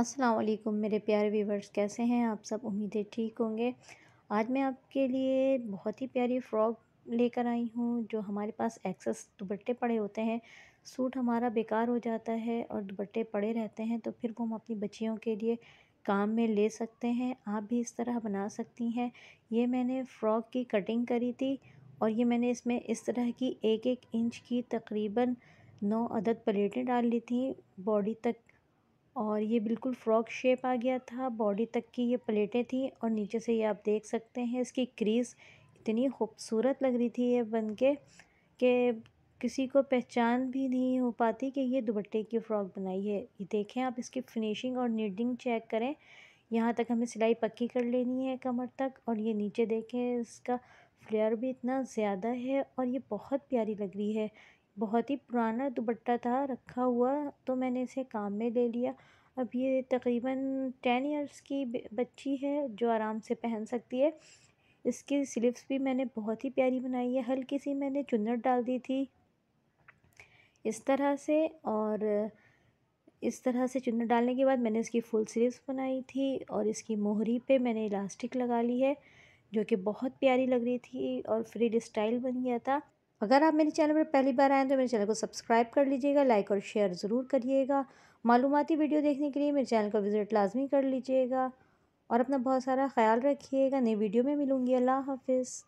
असलकुम मेरे प्यारे व्यूवर्स कैसे हैं आप सब उम्मीदें ठीक होंगे आज मैं आपके लिए बहुत ही प्यारी फ़्रॉक लेकर आई हूँ जो हमारे पास एक्सेस दुपट्टे पड़े होते हैं सूट हमारा बेकार हो जाता है और दुपट्टे पड़े रहते हैं तो फिर वो हम अपनी बच्चियों के लिए काम में ले सकते हैं आप भी इस तरह बना सकती हैं ये मैंने फ़्रॉक की कटिंग करी थी और ये मैंने इसमें इस तरह की एक एक इंच की तकरीबन नौ अदद प्लेटें डाल ली थी बॉडी तक और ये बिल्कुल फ्रॉक शेप आ गया था बॉडी तक की ये प्लेटें थी और नीचे से ये आप देख सकते हैं इसकी क्रीज़ इतनी खूबसूरत लग रही थी ये बन के कि किसी को पहचान भी नहीं हो पाती कि ये दुपट्टे की फ़्रॉक बनाई है ये देखें आप इसकी फिनिशिंग और नीडिंग चेक करें यहाँ तक हमें सिलाई पक्की कर लेनी है कमर तक और ये नीचे देखें इसका फ्लेयर भी इतना ज़्यादा है और ये बहुत प्यारी लग रही है बहुत ही पुराना दुपट्टा था रखा हुआ तो मैंने इसे काम में ले लिया अब ये तकरीबन टेन इयर्स की बच्ची है जो आराम से पहन सकती है इसकी स्लीव्स भी मैंने बहुत ही प्यारी बनाई है हल्की सी मैंने चुनर डाल दी थी इस तरह से और इस तरह से चुनर डालने के बाद मैंने इसकी फुल स्लीव्स बनाई थी और इसकी मोहरी पे मैंने इलास्टिक लगा ली है जो कि बहुत प्यारी लग रही थी और फ्रीड स्टाइल बन गया था अगर आप मेरे चैनल पर पहली बार आएँ तो मेरे चैनल को सब्सक्राइब कर लीजिएगा लाइक और शेयर ज़रूर करिएगा मालूमती वीडियो देखने के लिए मेरे चैनल को विज़िट लाजमी कर लीजिएगा और अपना बहुत सारा ख्याल रखिएगा नई वीडियो में मिलूँगी अल्लाह हाफिज़